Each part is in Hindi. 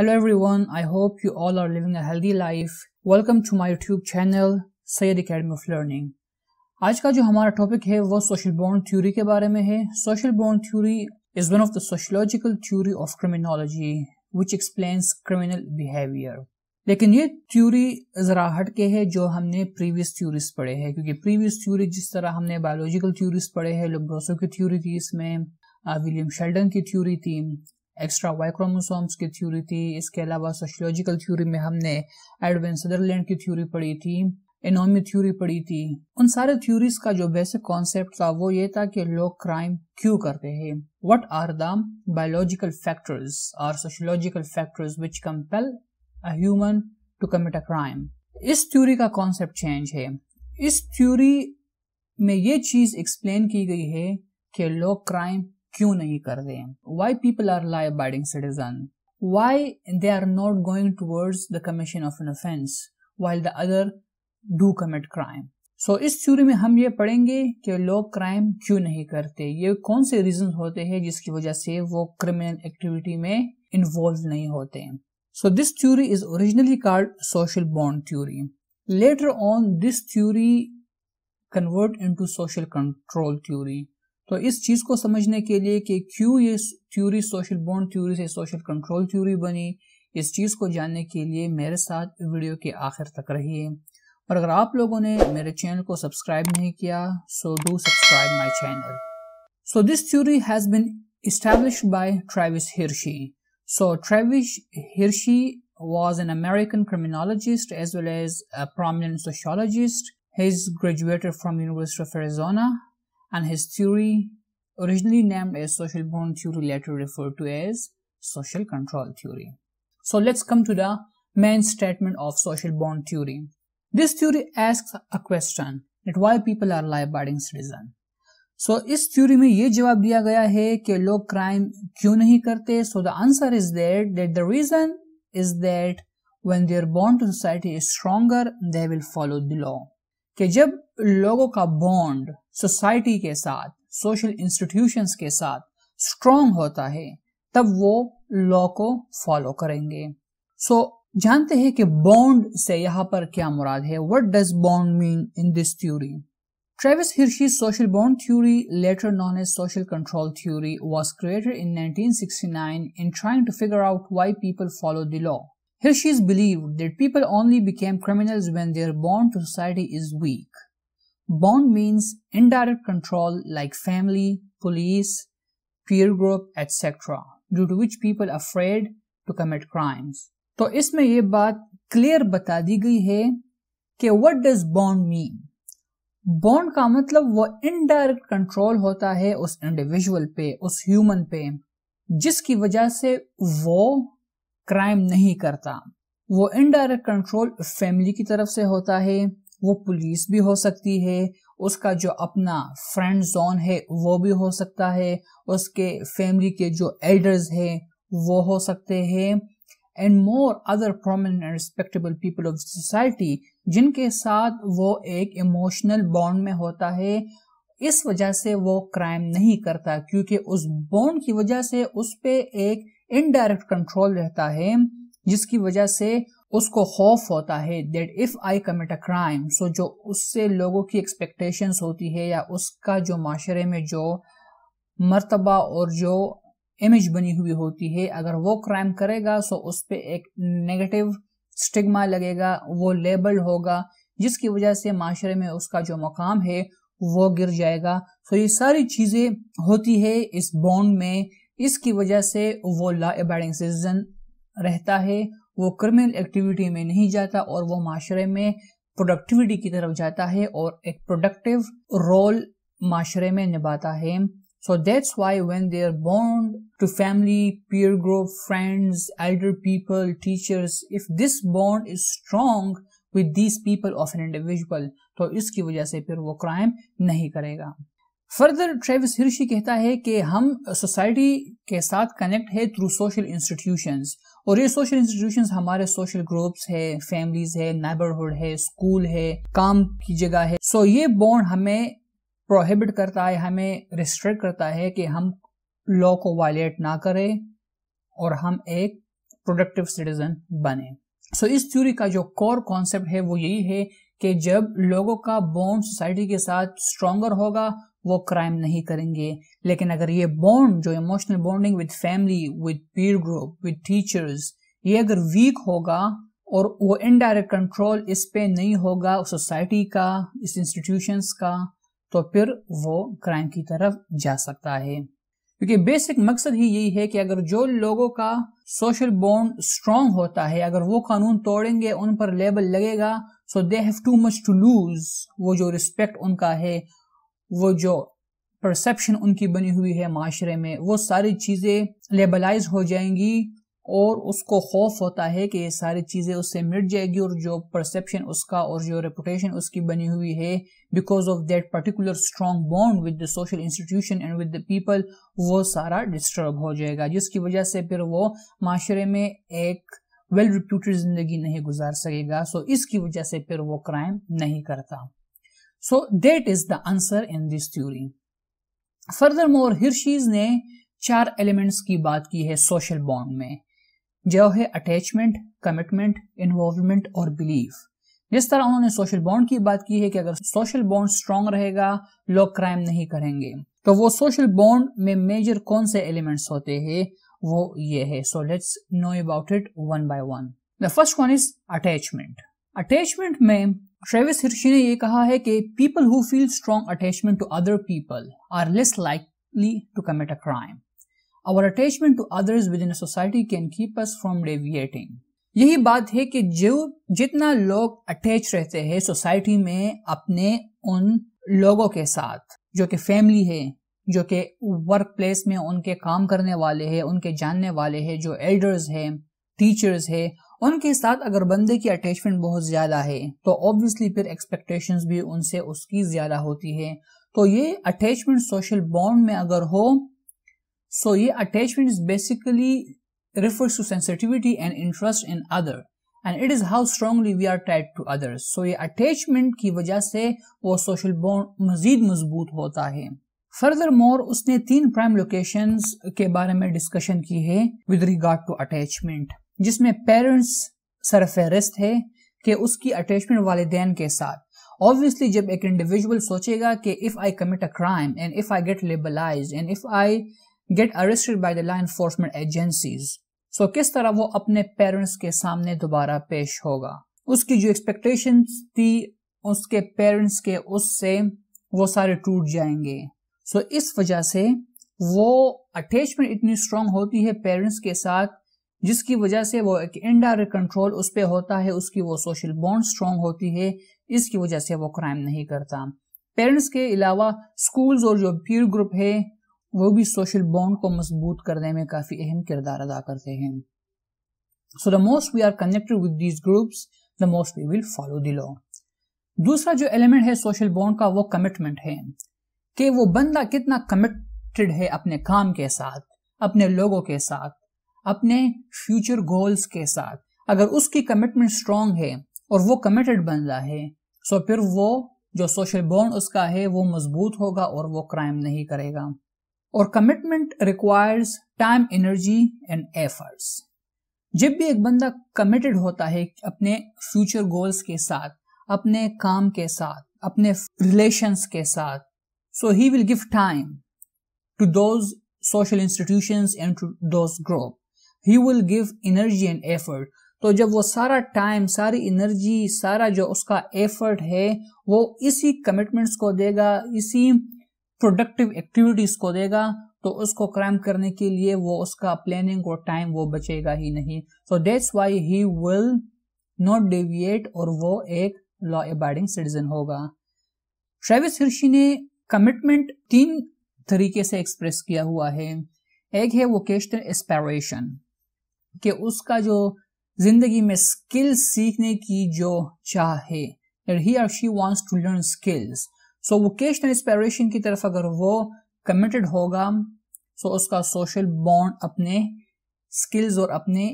Hello everyone, I hope you all are living a healthy life. Welcome to my YouTube channel Syed Academy of Learning. आज का जो हमारा टॉपिक है वो सोशल बॉन्ड थ्योरी के बारे में है social bond theory is one of the sociological theory of criminology which explains criminal behaviour लेकिन ये थ्योरी ज़रा हट के है जो हमने प्रीवियस थ्योरीज पढ़े हैं क्योंकि प्रीवियस थ्योरी जिस तरह हमने बायोलॉजिकल थ्योरीज पढ़े हैं लोब्रोसो की थ्योरी थी इसमें विलियम uh, शेल्डन की थ्योरी थी एक्स्ट्रा वाई क्रोमोसोम्स की थ्योरी थी इसके अलावा सोशियोलॉजिकल थ्योरी में हमने एडविन सदरलैंड की थ्योरी पढ़ी थी इनोमी थ्योरी पढ़ी थी उन सारे थ्योरीज का जो बेसिक कॉन्सेप्ट था वो ये था कि लोग क्राइम क्यों करते हैं what are the biological factors और sociological factors which compel a human to commit a crime इस थ्योरी का कॉन्सेप्ट चेंज है इस थ्योरी में ये चीज एक्सप्लेन की गई है कि लोग क्राइम क्यों नहीं कर रहे हैं why people are law abiding citizen why they are not going towards the commission of an offence while the other do commit crime so इस थ्यूरी में हम ये पढ़ेंगे कि लोग क्राइम क्यों नहीं करते ये कौन से रीजन होते हैं जिसकी वजह से वो क्रिमिनल एक्टिविटी में इन्वॉल्व नहीं होते हैं so this theory is originally called social bond theory later on this theory convert into social control theory तो इस चीज़ को समझने के लिए कि क्यों ये थ्योरी सोशल बॉन्ड थ्योरी से सोशल कंट्रोल थ्योरी बनी इस चीज़ को जानने के लिए मेरे साथ वीडियो के आखिर तक रहिए और अगर आप लोगों ने मेरे चैनल को सब्सक्राइब नहीं किया so do subscribe my channel so this theory has been establish by Travis Hirschi so Travis Hirschi was an American criminologist as well as a prominent sociologist his graduated from University of Arizona and his theory, originally named as social bond theory, later referred to as social control theory. So let's come to the main statement of social bond theory. This theory asks a question that why people are law abiding citizen. so, is theory में ये जवाब दिया गया है कि लोग क्राइम क्यों नहीं करते so the answer is that that the reason is that when they are bond to society is stronger they will follow the law कि जब लोगों का bond सोसाइटी के साथ सोशल इंस्टीट्यूशन के साथ स्ट्रॉन्ग होता है तब वो लॉ को फॉलो करेंगे सो so, जानते हैं कि बॉन्ड से यहाँ पर क्या मुराद है what does bond mean in this theory Travis Hirschi social bond theory later known as social control theory was created in 1969 in trying to figure out why people follow the law Hirsch's believed that people only became criminals when their bond to society is weak. Bond means indirect control like family, police, peer group, etc. due to which people are afraid to commit crimes. तो इसमें ये बात क्लियर बता दी गई है कि what does bond mean? Bond का मतलब वो indirect control होता है उस individual पे उस human पे जिसकी वजह से वो crime नहीं करता वो indirect control family की तरफ से होता है वो पुलिस भी हो सकती है उसका जो अपना फ्रेंड जोन है वो भी हो सकता है उसके फैमिली के जो एल्डर्स है वो हो सकते हैं and more other prominent respectable people of society जिनके साथ वो एक इमोशनल बॉन्ड में होता है इस वजह से वो क्राइम नहीं करता क्योंकि उस बॉन्ड की वजह से उस पर एक इनडायरेक्ट कंट्रोल रहता है जिसकी वजह से उसको खौफ होता है that if I commit a crime so जो उससे लोगों की एक्सपेक्टेशंस होती है या उसका जो माशरे में जो मर्तबा और जो इमेज बनी हुई होती है अगर वो क्राइम करेगा सो उस पर एक नेगेटिव स्टिग्मा लगेगा वो लेबल होगा जिसकी वजह से माशरे में उसका जो मकाम है वो गिर जाएगा सो ये सारी चीज़ें होती है इस बॉन्ड में इसकी वजह से वो ला सिटीजन रहता है वो क्रिमिनल एक्टिविटी में नहीं जाता और वो माशरे में प्रोडक्टिविटी की तरफ जाता है और एक प्रोडक्टिव रोल माशरे में निभाता है so that's why when they are bond to family peer group friends elder people teachers if this bond is strong with these people of an individual तो इसकी वजह से फिर वो क्राइम नहीं करेगा फर्दर ट्रेविस हिरशी कहता है कि हम सोसाइटी के साथ कनेक्ट है थ्रू सोशल इंस्टीट्यूशंस और ये सोशल इंस्टीट्यूशंस हमारे सोशल ग्रुप्स है फैमिलीज है नेबरहुड है स्कूल है काम की जगह है सो so, ये बॉन्ड हमें प्रोहिबिट करता है हमें रिस्ट्रिक्ट करता है कि हम लॉ को वायलेट ना करें और हम एक प्रोडक्टिव सिटीजन बने सो so, इस थ्योरी का जो कोर कॉन्सेप्ट है वो यही है कि जब लोगों का बॉन्ड सोसाइटी के साथ स्ट्रोंगर होगा वो क्राइम नहीं करेंगे लेकिन अगर ये बॉन्ड जो emotional bonding with family with peer group with teachers ये अगर वीक होगा और वो इनडायरेक्ट कंट्रोल इस पे नहीं होगा सोसाइटी का इस इंस्टीट्यूशंस का तो फिर वो क्राइम की तरफ जा सकता है क्योंकि बेसिक मकसद ही यही है कि अगर जो लोगों का सोशल बॉन्ड स्ट्रांग होता है अगर वो कानून तोड़ेंगे उन पर लेबल लगेगा so they have too much to lose वो जो रिस्पेक्ट उनका है वो जो परसेप्शन उनकी बनी हुई है माशरे में वो सारी चीज़ें लेबलाइज हो जाएंगी और उसको खौफ होता है कि ये सारी चीज़ें उससे मिट जाएगी और जो परसेप्शन उसका और जो रेपुटेशन उसकी बनी हुई है because of that particular strong bond with the social institution and with the people वो सारा डिस्टर्ब हो जाएगा जिसकी वजह से फिर वो माशरे में एक वेल रिप्यूटेड ज़िंदगी नहीं गुजार सकेगा सो इसकी वजह से फिर वो क्राइम नहीं करता So that is the answer in this theory. Furthermore Hirschi's ने चार एलिमेंट्स की बात की है सोशल बॉन्ड में जो है अटैचमेंट कमिटमेंट इन्वॉल्वमेंट और बिलीफ जिस तरह उन्होंने सोशल बॉन्ड की बात की है कि अगर सोशल बॉन्ड स्ट्रॉन्ग रहेगा लोग क्राइम नहीं करेंगे तो वो सोशल बॉन्ड में मेजर कौन से एलिमेंट्स होते हैं वो ये है so let's know about it one by one the first one is attachment attachment में ट्रेविस हिर्शी ने यह कहा है कि people who feel strong attachment to other people are less likely to commit a crime our attachment to others within society can keep us from deviating यही बात है कि जो जितना लोग अटैच रहते हैं सोसाइटी में अपने उन लोगों के साथ जो कि फैमिली है जो कि वर्क प्लेस में उनके काम करने वाले हैं उनके जानने वाले हैं जो एल्डर्स हैं टीचर्स हैं उनके साथ अगर बंदे की अटैचमेंट बहुत ज्यादा है तो ऑब्वियसली फिर एक्सपेक्टेशन भी उनसे उसकी ज्यादा होती है तो ये अटैचमेंट सोशल बॉन्ड में अगर हो सो ये attachment is basically refers to sensitivity and interest in other and it is how strongly we are tight to other so ये अटैचमेंट की वजह से वो सोशल बॉन्ड मजीद मजबूत होता है फर्दर मोर उसने तीन प्राइम लोकेशन के बारे में डिस्कशन की है विद रिगार्ड टू अटैचमेंट जिसमें पेरेंट्स सरफहरिस्त है कि उसकी अटैचमेंट वालदेन के साथ ऑब्वियसली जब एक इंडिविजुअल सोचेगा कि if I commit a crime and if I get labelise and if I get arrested by the law enforcement agencies so किस तरह वो अपने पेरेंट्स के सामने दोबारा पेश होगा उसकी जो एक्सपेक्टेशन थी उसके पेरेंट्स के उससे वो सारे टूट जाएंगे सो so, इस वजह से वो अटैचमेंट इतनी स्ट्रांग होती है पेरेंट्स के साथ जिसकी वजह से वो एक इनडायरेक्ट कंट्रोल उस पर होता है उसकी वो सोशल बॉन्ड स्ट्रॉन्ग होती है इसकी वजह से वो क्राइम नहीं करता पेरेंट्स के अलावा स्कूल्स और जो पीर ग्रुप है वो भी सोशल बॉन्ड को मजबूत करने में काफ़ी अहम किरदार अदा करते हैं so the most we are connected with these groups the most we will follow the law दूसरा जो एलिमेंट है सोशल बॉन्ड का वो कमिटमेंट है कि वो बंदा कितना कमिटेड है अपने काम के साथ अपने लोगों के साथ अपने फ्यूचर गोल्स के साथ अगर उसकी कमिटमेंट स्ट्रांग है और वो कमिटेड बन रहा है सो फिर वो जो सोशल बॉन्ड उसका है वो मजबूत होगा और वो क्राइम नहीं करेगा और commitment requires time energy and efforts जब भी एक बंदा कमिटेड होता है अपने फ्यूचर गोल्स के साथ अपने काम के साथ अपने रिलेशंस के साथ so he will give time to those social institutions and to those group he will give energy and effort तो जब वो सारा टाइम सारी एनर्जी सारा जो उसका एफर्ट है वो इसी कमिटमेंट्स को देगा इसी प्रोडक्टिव एक्टिविटीज को देगा तो उसको क्राइम करने के लिए वो उसका प्लानिंग और टाइम वो बचेगा ही नहीं so that's why he will not deviate और वो एक लॉ एबाइडिंग सिटीजन होगा ट्रेविस हिर्शी ने कमिटमेंट तीन तरीके से एक्सप्रेस किया हुआ है एक है वोकेशनल एस्पायरेशन कि उसका जो जिंदगी में स्किल सीखने की जो चाह है ही और she wants to learn skills so vocational inspiration की तरफ अगर वो कमिटेड होगा सो so उसका सोशल बॉन्ड अपने स्किल्स और अपने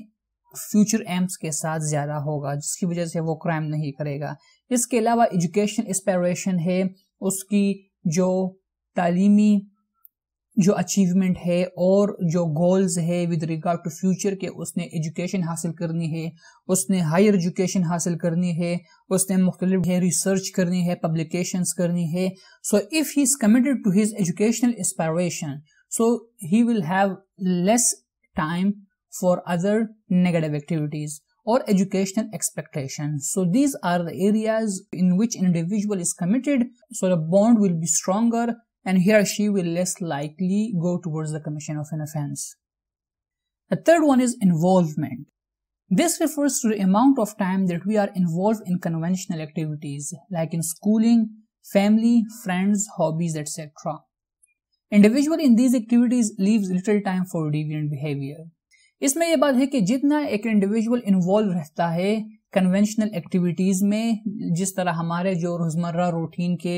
फ्यूचर एम्स के साथ ज़्यादा होगा जिसकी वजह से वो क्राइम नहीं करेगा इसके अलावा एजुकेशन इंस्पायरेशन है उसकी जो तालीमी जो अचीवमेंट है और जो गोल्स है विद रिगार्ड टू फ्यूचर के उसने एजुकेशन हासिल करनी है उसने हायर एजुकेशन हासिल करनी है उसने मुख्तलिफ है रिसर्च करनी है पब्लिकेशन करनी है so if he is committed to his educational inspiration so he will have less time for other negative activities और educational expectation so these are the areas in which individual is committed so the bond will be stronger and he or she will less likely go towards the commission of an offense. The third one is involvement. This refers to the amount of time that we are involved in conventional activities like in schooling, family, friends, hobbies, etc. Individual in these activities leaves little time for deviant behavior. इसमें ये बात है कि जितना एक इंडिविजुअल इन्वॉल्व रहता है कन्वेंशनल एक्टिविटीज़ में जिस तरह हमारे जो रोज़मर्रा रूटीन के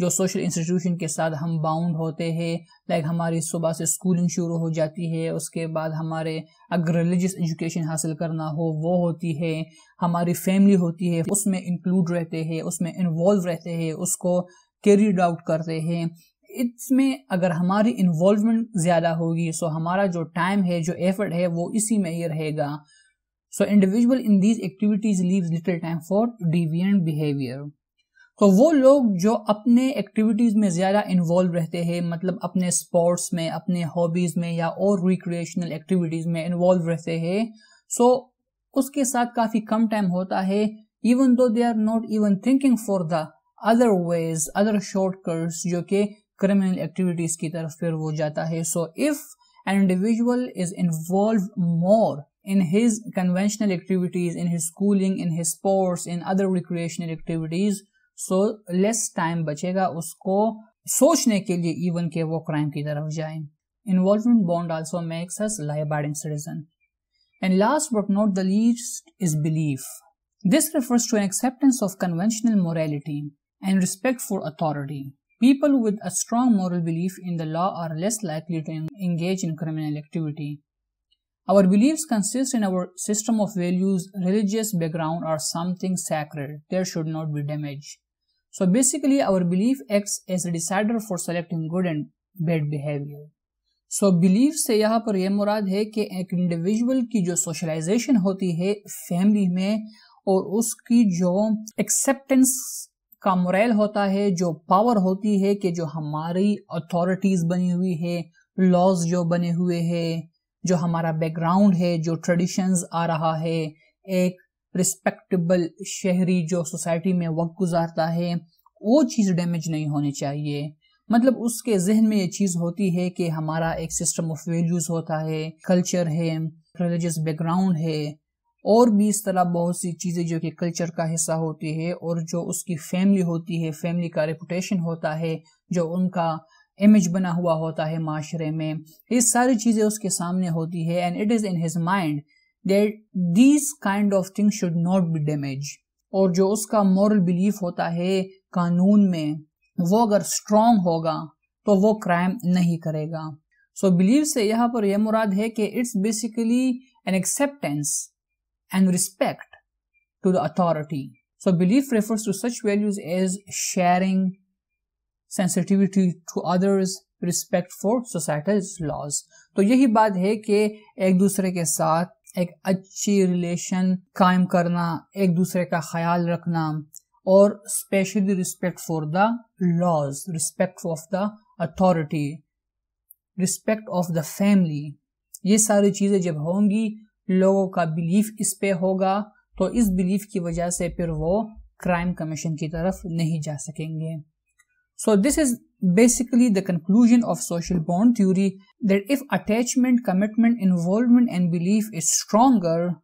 जो सोशल इंस्टीट्यूशन के साथ हम बाउंड होते हैं लाइक हमारी सुबह से स्कूलिंग शुरू हो जाती है उसके बाद हमारे अगर रिलीजियस एजुकेशन हासिल करना हो वो होती है हमारी फैमिली होती है उसमें इंक्लूड रहते हैं उसमें इन्वॉल्व रहते हैं उसको कैरीड आउट करते हैं इसमें अगर हमारी इन्वॉल्वमेंट ज़्यादा होगी सो हमारा जो टाइम है जो एफर्ट है वो इसी में ही रहेगा so individual in these activities leave little time for deviant behaviour तो वो लोग जो अपने एक्टिविटीज़ में ज़्यादा इन्वॉल्व रहते हैं मतलब अपने स्पोर्ट्स में अपने हॉबीज़ में या और रिक्रिएशनल एक्टिविटीज़ में इन्वॉल्व रहते हैं सो so, उसके साथ काफ़ी कम टाइम होता है even though they are not even thinking for the other ways other shortcuts जो कि क्रिमिनल एक्टिविटीज़ की तरफ फिर वो जाता है so if an individual is involve more in his conventional activities in his schooling in his sports in other recreational activities so less time बचेगा उसको सोचने के लिए इवन के वो क्राइम की तरफ जाए involvement bond also makes us law abiding citizen and last but not the least is belief this refers to acceptance of conventional morality and respect for authority people with a strong moral belief in the law are less likely to engage in criminal activity Our beliefs consist in our system of values, religious background, or something sacred. There should not be damage. So basically our belief acts as a decider for selecting good and bad behavior. so belief से यहाँ पर यह मुराद है कि एक individual की जो socialization होती है family में और उसकी जो acceptance का मुरैल होता है जो पावर होती है कि जो हमारी अथॉरिटीज बनी हुई है लॉज जो बने हुए हैं जो हमारा बैकग्राउंड है जो ट्रेडिशंस आ रहा है एक रिस्पेक्टेबल शहरी जो सोसाइटी में वक्त गुजारता है वो चीज़ डैमेज नहीं होनी चाहिए मतलब उसके जहन में ये चीज़ होती है कि हमारा एक सिस्टम ऑफ वैल्यूज़ होता है कल्चर है रिलीजियस बैकग्राउंड है और भी इस तरह बहुत सी चीज़ें जो कि कल्चर का हिस्सा होती है और जो उसकी फैमिली होती है फैमिली का रेपुटेशन होता है जो उनका इमेज बना हुआ होता है माशरे में ये सारी चीज़ें उसके सामने होती है and it is in his mind that these kind of thing should not be damage और जो उसका मॉरल बिलीफ होता है कानून में वो अगर स्ट्रांग होगा तो वो क्राइम नहीं करेगा सो so, बिलीव से यहाँ पर यह मुराद है कि it's basically an acceptance and respect to the authority so belief refers to such values as sharing sensitivity to others respect for societal laws तो यही बात है कि एक दूसरे के साथ एक अच्छी रिलेशन कायम करना एक दूसरे का ख्याल रखना और specially respect for the laws respect of the authority respect of the family ये सारी चीज़ें जब होंगी लोगों का बिलीफ इस पे होगा तो इस बिलीफ की वजह से फिर वो क्राइम कमीशन की तरफ नहीं जा सकेंगे So this is basically the conclusion of social bond theory that if attachment, commitment, involvement and belief is stronger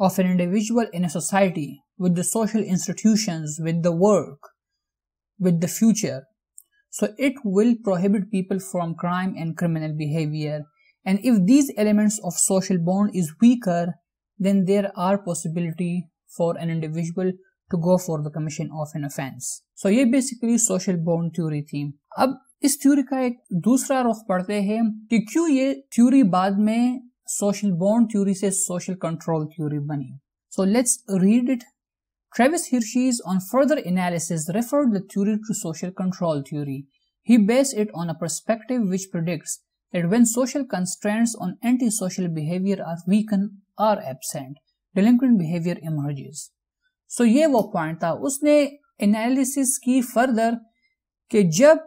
of an individual in a society, with the social institutions, with the work, with the future, so it will prohibit people from crime and criminal behavior. And if these elements of social bond is weaker, then there are possibility for an individual to go for the commission of an offence. So, ये basically social bond theory. थी अब इस theory का एक दूसरा रुख पढ़ते हैं कि क्यों ये theory बाद में सोशल बॉन्ड थ्योरी से सोशल कंट्रोल थ्योरी बनी Travis Hirsch's on further analysis referred the theory to social control theory. He based it on a perspective which predicts that when social constraints on antisocial behavior are weakened or absent, delinquent behavior emerges. So so ये वो पॉइंट था उसने एनालिसिस की फर्दर कि जब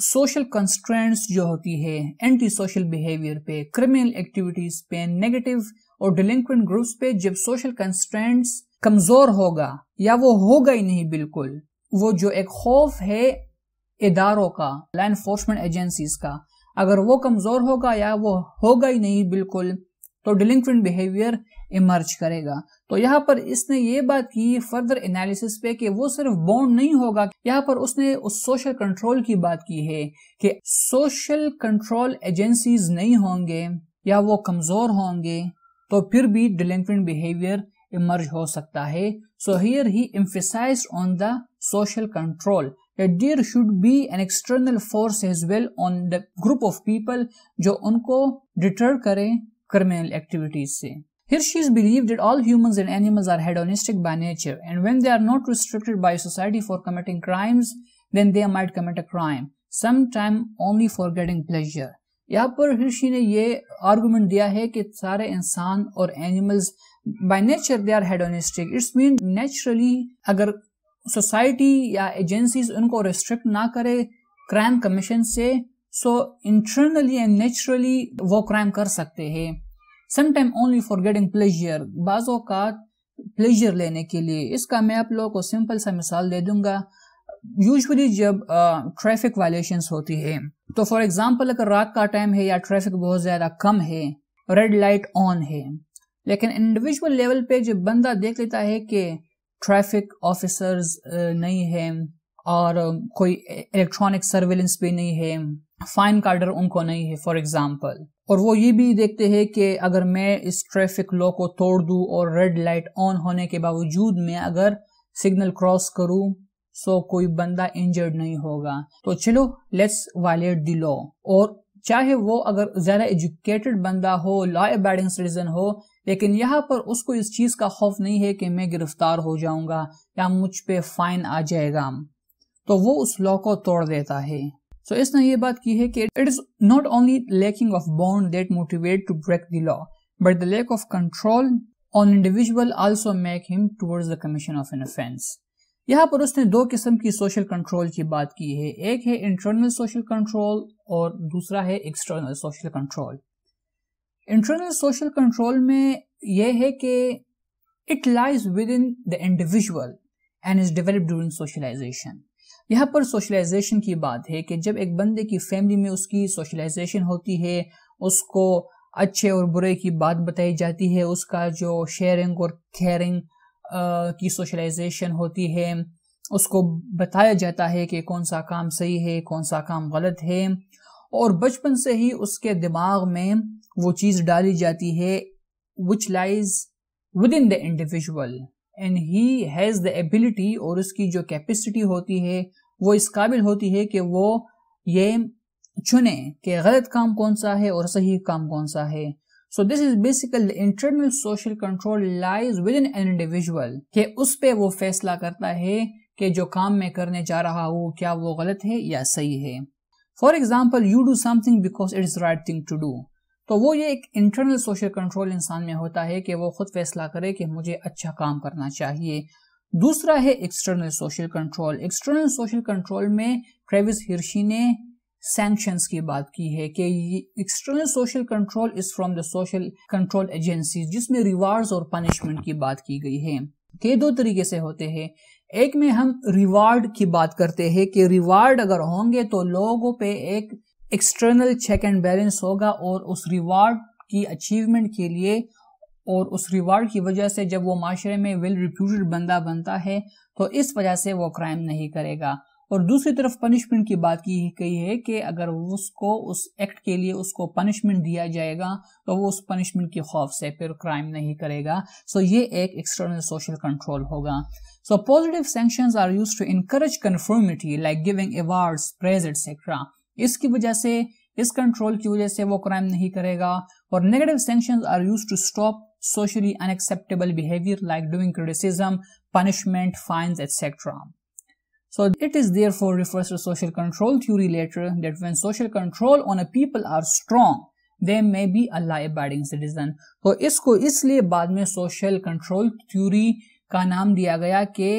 सोशल कंस्ट्रेंट्स जो होती है एंटी सोशल बिहेवियर पे क्रिमिनल एक्टिविटीज पे नेगेटिव और डिलिंक्वेंट ग्रुप्स पे जब सोशल कंस्ट्रेंट्स कमजोर होगा या वो होगा ही नहीं बिल्कुल वो जो एक खौफ है इदारों का लॉ एनफोर्समेंट एजेंसीज का अगर वो कमजोर होगा या वो होगा ही नहीं बिल्कुल तो डिलिंक्वेंट बिहेवियर इमर्ज करेगा तो यहाँ पर इसने ये बात की फर्दर एनालिसिस पे कि वो सिर्फ बॉन्ड नहीं होगा यहाँ पर उसने उस सोशल कंट्रोल की बात की है कि सोशल कंट्रोल एजेंसीज नहीं होंगे या वो कमजोर होंगे तो फिर भी डिलिंक्वेंट बिहेवियर इमर्ज हो सकता है so here he emphasise on the social control there should be an external force as well on the group of people जो उनको डिटर करें criminal activities से. Hirsch believed that all humans and animals are hedonistic by nature, and when they are not restricted by society for committing crimes, then they might commit a crime, sometime only for getting pleasure. यहाँ पर हिर्शी ने ये आर्गूमेंट दिया है कि सारे इंसान और animals by nature they are hedonistic it's mean naturally अगर सोसाइटी या एजेंसीज उनको रिस्ट्रिक्ट ना करे क्राइम कमीशन से सो इंटरनली एंड नेचुरली वो क्राइम कर सकते हैं sometime only for getting pleasure बाज़ का प्लेजर लेने के लिए इसका मैं आप लोगों को सिंपल सा मिसाल दे दूंगा यूजली जब ट्रैफिक वायलेशंस होती है तो फॉर एग्जांपल अगर रात का टाइम है या ट्रैफिक बहुत ज़्यादा कम है रेड लाइट ऑन है लेकिन इंडिविजुअल लेवल पे जब बंदा देख लेता है कि ट्रैफिक ऑफिसर्स नहीं है और कोई इलेक्ट्रॉनिक सर्वेलेंस भी नहीं है फाइन कार्डर उनको नहीं है फॉर एग्जाम्पल और वो ये भी देखते हैं कि अगर मैं इस ट्रैफिक लॉ को तोड़ दूँ और रेड लाइट ऑन होने के बावजूद मैं अगर सिग्नल क्रॉस करूँ सो so, कोई बंदा इंजर्ड नहीं होगा तो चलो लेट्स वायलेट द लॉ और चाहे वो अगर ज्यादा एजुकेटेड बंदा हो लॉ अबाइडिंग सिटीजन हो लेकिन यहाँ पर उसको इस चीज का खौफ नहीं है कि मैं गिरफ्तार हो जाऊंगा या मुझ पे फाइन आ जाएगा तो वो उस लॉ को तोड़ देता है सो इसने ये बात की है कि it is not only lacking of bond that motivate to break the law but the lack of control on individual also make him towards the commission of an offence यहाँ पर उसने दो किस्म की सोशल कंट्रोल की बात की है एक है इंटरनल सोशल कंट्रोल और दूसरा है external social control internal social control में यह है कि it lies within the individual and is develop during socialisation यहाँ पर सोशलाइजेशन की बात है कि जब एक बंदे की फैमिली में उसकी सोशलाइजेशन होती है उसको अच्छे और बुरे की बात बताई जाती है उसका जो शेयरिंग और केयरिंग की सोशलाइजेशन होती है उसको बताया जाता है कि कौन सा काम सही है कौन सा काम गलत है और बचपन से ही उसके दिमाग में वो चीज़ डाली जाती है which lies within the individual and he has the ability और उसकी जो कैपेसिटी होती है वो इस काबिल होती है कि वो ये चुने कि गलत काम कौन सा है और सही काम कौन सा है so this is basical internal social control lies within an individual के उस पर वो फैसला करता है कि जो काम मैं करने जा रहा हूँ क्या वो गलत है या सही है for example you do something because it is right thing to do तो वो ये एक इंटरनल सोशल कंट्रोल इंसान में होता है कि वो खुद फैसला करे कि मुझे अच्छा काम करना चाहिए दूसरा है external social control external social control में ट्रेविस हिर्शी ने सैंक्शंस की बात की है कि external social control is from the social control agency जिसमें रिवार्ड्स और पनिशमेंट की बात की गई है के दो तरीके से होते हैं एक में हम रिवार्ड की बात करते हैं कि रिवार्ड अगर होंगे तो लोगों पे एक एक्सटर्नल चेक एंड बैलेंस होगा और उस रिवार्ड की अचीवमेंट के लिए और उस रिवार्ड की वजह से जब वो माशरे में वेल रिप्यूटेड बंदा बनता है तो इस वजह से वो क्राइम नहीं करेगा और दूसरी तरफ पनिशमेंट की बात की गई है कि अगर उसको उस एक्ट के लिए उसको पनिशमेंट दिया जाएगा तो वो उस पनिशमेंट के खौफ से फिर क्राइम नहीं करेगा सो so ये एक एक्सटर्नल सोशल कंट्रोल होगा so positive sanction are use to increase conformity like giving award praise etcetera इसकी वजह से इस कंट्रोल की वजह से वो क्राइम नहीं करेगा और negative sanction are use to stop socially unacceptable behavior like doing criticism, punishment, fines, etc. So it is therefore refers to social control theory later that when social control on a people are strong, they may be a law abiding citizen. तो इसको इसलिए बाद में social control theory का नाम दिया गया कि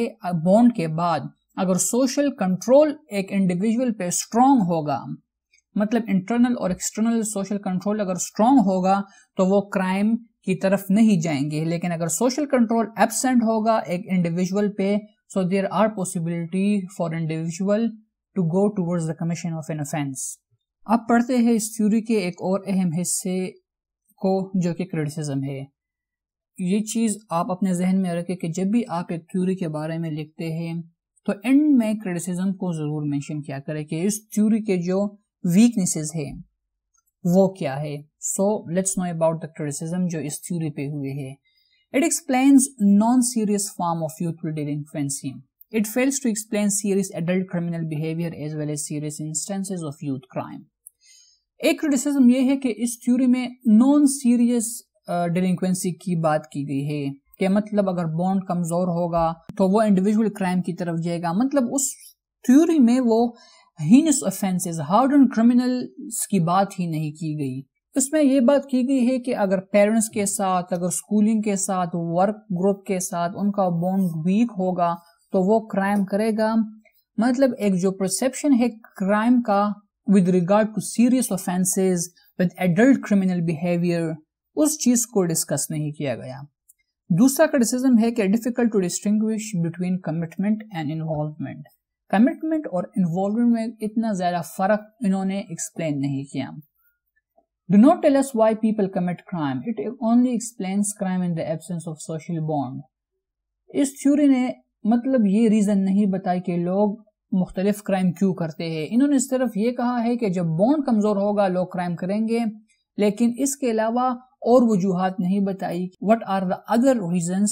बॉन्ड के बाद अगर सोशल कंट्रोल एक इंडिविजुअल पे स्ट्रांग होगा मतलब इंटरनल और एक्सटर्नल सोशल कंट्रोल अगर स्ट्रांग होगा तो वो क्राइम की तरफ नहीं जाएंगे लेकिन अगर सोशल कंट्रोल एबसेंट होगा एक इंडिविजुअल पे so there are possibility for individual to go towards the commission of an offence अब पढ़ते हैं इस थ्यूरी के एक और अहम हिस्से को जो कि क्रिटिसिज्म है ये चीज़ आप अपने जहन में रखें कि जब भी आप एक थ्यूरी के बारे में लिखते हैं तो एंड में क्रिटिसिज्म को ज़रूर मेंशन किया करें कि इस थ्यूरी के जो वीकनेसेस हैं वो क्या है so let's know about the criticism जो इस थ्यूरी पे हुए है it explain non serious form of youth delinquency it fails to explain serious adult criminal behaviour as well as serious instances of youth crime एक क्रिटिसिज्म ये है कि इस थ्यूरी में नॉन सीरियस डिलिंक्वेंसी की बात की गई है कि मतलब अगर बॉन्ड कमजोर होगा तो वो इंडिविजुअल क्राइम की तरफ जाएगा मतलब उस थ्यूरी में वो हीनस ऑफेंसेस hard on की बात ही नहीं की गई इसमें यह बात की गई है कि अगर पेरेंट्स के साथ अगर स्कूलिंग के साथ वर्क ग्रुप के साथ उनका बॉन्ड वीक होगा तो वो क्राइम करेगा मतलब एक जो परसेप्शन है क्राइम का with regard to serious offences with adult criminal behaviour उस चीज को डिस्कस नहीं किया गया दूसरा क्रिटिसिज्म है कि difficult to distinguish between commitment and involvement commitment और इन्वॉल्वमेंट में इतना ज्यादा फर्क इन्होंने एक्सप्लेन नहीं किया do not tell us why people commit crime it only explain crime in the absence of social bond इस थ्यूरी ने मतलब ये रीजन नहीं बताई कि लोग मुख्तलिफ क्राइम क्यों करते हैं इन्होंने सिर्फ ये कहा है कि जब बॉन्ड कमजोर होगा लोग क्राइम करेंगे लेकिन इसके अलावा और वजूहत नहीं बताई what are the other reason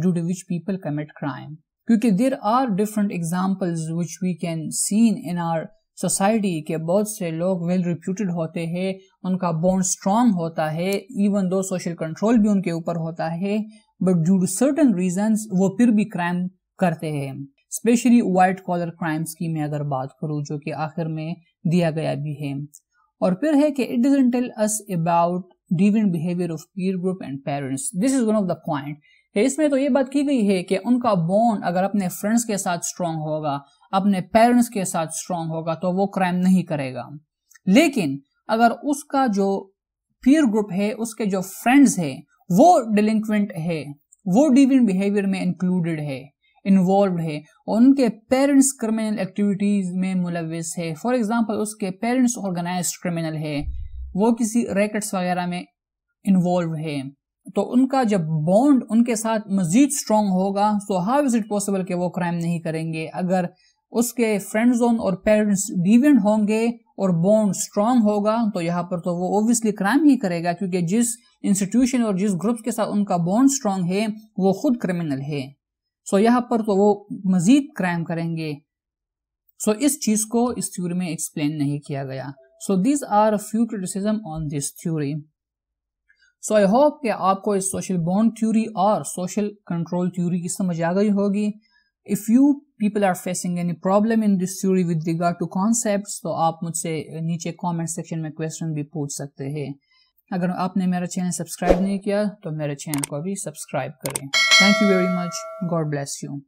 due to which people commit crime क्योंकि there are different examples which we can seen in our society के बहुत से लोग वेल रिप्यूटेड होते हैं उनका बॉन्ड स्ट्रांग होता है इवन दो सोशल कंट्रोल भी उनके ऊपर होता है but due to certain reason वो फिर भी क्राइम करते हैं स्पेशली वाइट कॉलर क्राइम्स की मैं अगर बात करूँ जो कि आखिर में दिया गया भी है और फिर है कि it doesn't tell us about deviant behaviour of peer group and parents this is one of the point है इसमें तो ये बात की गई है कि उनका बॉन्ड अगर अपने फ्रेंड्स के साथ स्ट्रांग होगा अपने पेरेंट्स के साथ स्ट्रांग होगा तो वो क्राइम नहीं करेगा लेकिन अगर उसका जो पीयर ग्रुप है उसके जो फ्रेंड्स है वो डिलिंक्वेंट है वो डिविएंट बिहेवियर में इंक्लूडेड है इन्वॉल्व है और उनके पेरेंट्स क्रिमिनल एक्टिविटीज में मुलविस है फॉर एग्जाम्पल उसके पेरेंट्स ऑर्गेनाइज क्रिमिनल है वो किसी रैकेट्स वगैरह में इन्वॉल्व है तो उनका जब बॉन्ड उनके साथ मजीद स्ट्रांग होगा so how is it possible कि वो क्राइम नहीं करेंगे अगर उसके फ्रेंड जोन और पेरेंट्स डिवेंट होंगे और बॉन्ड स्ट्रांग होगा तो यहाँ पर तो वो ऑब्वियसली क्राइम ही करेगा क्योंकि जिस इंस्टीट्यूशन और जिस ग्रुप के साथ उनका बॉन्ड स्ट्रांग है वो खुद क्रिमिनल है सो यहाँ पर तो वो मजीद क्राइम करेंगे सो इस चीज़ को इस थ्योरी में एक्सप्लेन नहीं किया गया so these are few criticism on this theory so I hope कि आपको इस सोशल बॉन्ड थ्योरी और सोशल कंट्रोल थ्योरी की समझ आ गई होगी if you people are facing any problem in this theory with regard to concept तो आप मुझसे नीचे कॉमेंट सेक्शन में क्वेश्चन भी पूछ सकते हैं अगर आपने मेरा चैनल सब्सक्राइब नहीं किया तो मेरे चैनल को भी सब्सक्राइब करें thank you very much God bless you